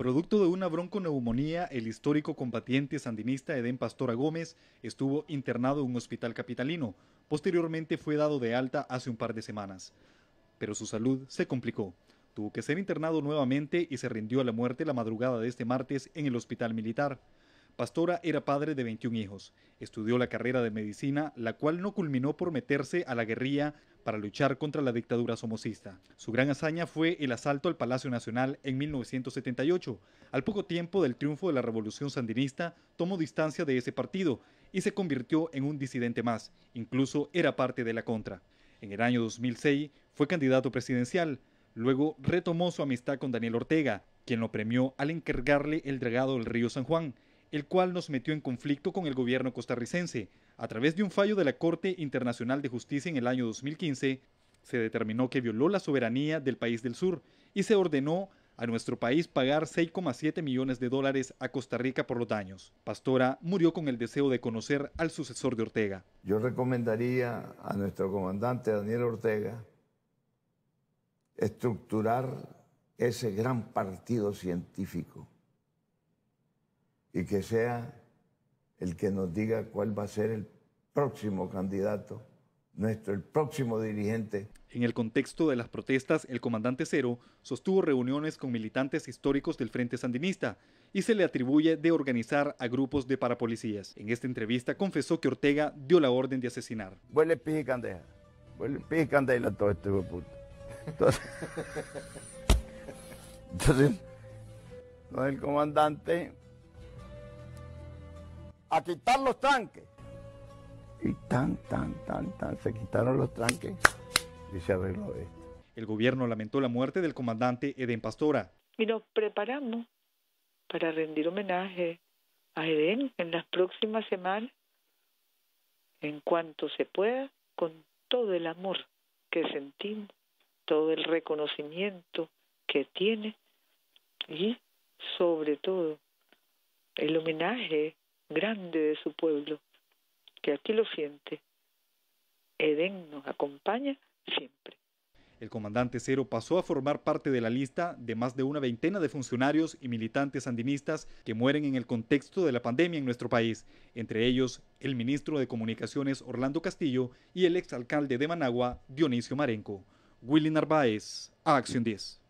Producto de una bronconeumonía, el histórico combatiente sandinista Edén Pastora Gómez estuvo internado en un hospital capitalino. Posteriormente fue dado de alta hace un par de semanas. Pero su salud se complicó. Tuvo que ser internado nuevamente y se rindió a la muerte la madrugada de este martes en el hospital militar. Pastora era padre de 21 hijos. Estudió la carrera de medicina, la cual no culminó por meterse a la guerrilla para luchar contra la dictadura somocista. Su gran hazaña fue el asalto al Palacio Nacional en 1978. Al poco tiempo del triunfo de la Revolución Sandinista, tomó distancia de ese partido y se convirtió en un disidente más. Incluso era parte de la contra. En el año 2006 fue candidato presidencial. Luego retomó su amistad con Daniel Ortega, quien lo premió al encargarle el dragado del río San Juan el cual nos metió en conflicto con el gobierno costarricense. A través de un fallo de la Corte Internacional de Justicia en el año 2015, se determinó que violó la soberanía del país del sur y se ordenó a nuestro país pagar 6,7 millones de dólares a Costa Rica por los daños. Pastora murió con el deseo de conocer al sucesor de Ortega. Yo recomendaría a nuestro comandante Daniel Ortega estructurar ese gran partido científico y que sea el que nos diga cuál va a ser el próximo candidato, nuestro, el próximo dirigente. En el contexto de las protestas, el comandante Cero sostuvo reuniones con militantes históricos del Frente Sandinista y se le atribuye de organizar a grupos de parapolicías. En esta entrevista confesó que Ortega dio la orden de asesinar. Huele pija candela, huele pija candela todo este puto. entonces el comandante a quitar los tranques. Y tan, tan, tan, tan, se quitaron los tranques y se arregló esto. El gobierno lamentó la muerte del comandante Eden Pastora. Y nos preparamos para rendir homenaje a Eden en las próximas semanas, en cuanto se pueda, con todo el amor que sentimos, todo el reconocimiento que tiene y sobre todo el homenaje grande de su pueblo, que aquí lo siente. Edén nos acompaña siempre. El comandante Cero pasó a formar parte de la lista de más de una veintena de funcionarios y militantes sandinistas que mueren en el contexto de la pandemia en nuestro país, entre ellos el ministro de Comunicaciones Orlando Castillo y el exalcalde de Managua Dionisio Marenco. Willy Narváez, Acción 10.